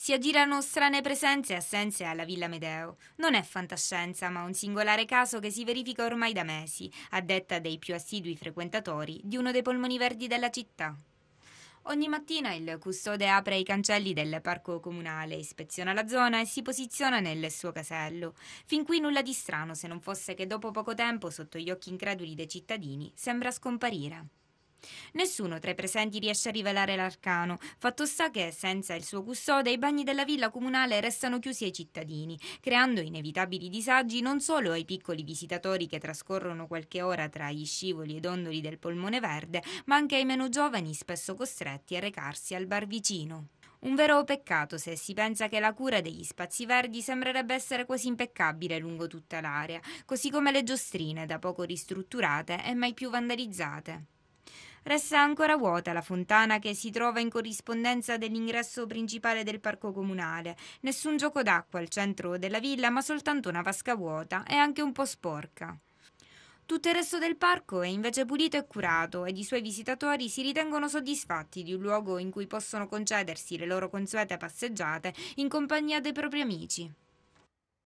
Si aggirano strane presenze e assenze alla Villa Medeo. Non è fantascienza, ma un singolare caso che si verifica ormai da mesi, a detta dei più assidui frequentatori di uno dei polmoni verdi della città. Ogni mattina il custode apre i cancelli del parco comunale, ispeziona la zona e si posiziona nel suo casello. Fin qui nulla di strano, se non fosse che dopo poco tempo, sotto gli occhi increduli dei cittadini, sembra scomparire. Nessuno tra i presenti riesce a rivelare l'arcano, fatto sta che, senza il suo custode, i bagni della villa comunale restano chiusi ai cittadini, creando inevitabili disagi non solo ai piccoli visitatori che trascorrono qualche ora tra gli scivoli ed ondoli del polmone verde, ma anche ai meno giovani spesso costretti a recarsi al bar vicino. Un vero peccato se si pensa che la cura degli spazi verdi sembrerebbe essere quasi impeccabile lungo tutta l'area, così come le giostrine da poco ristrutturate e mai più vandalizzate. Resta ancora vuota la fontana che si trova in corrispondenza dell'ingresso principale del parco comunale. Nessun gioco d'acqua al centro della villa, ma soltanto una vasca vuota e anche un po' sporca. Tutto il resto del parco è invece pulito e curato ed i suoi visitatori si ritengono soddisfatti di un luogo in cui possono concedersi le loro consuete passeggiate in compagnia dei propri amici.